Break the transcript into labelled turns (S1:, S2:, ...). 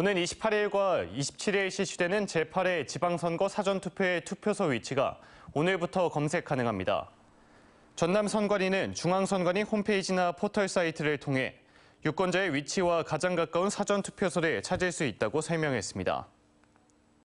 S1: 오는 28일과 27일 실시되는 제8회 지방선거 사전투표의 투표소 위치가 오늘부터 검색 가능합니다. 전남 선관위는 중앙선관위 홈페이지나 포털 사이트를 통해 유권자의 위치와 가장 가까운 사전투표소를 찾을 수 있다고 설명했습니다.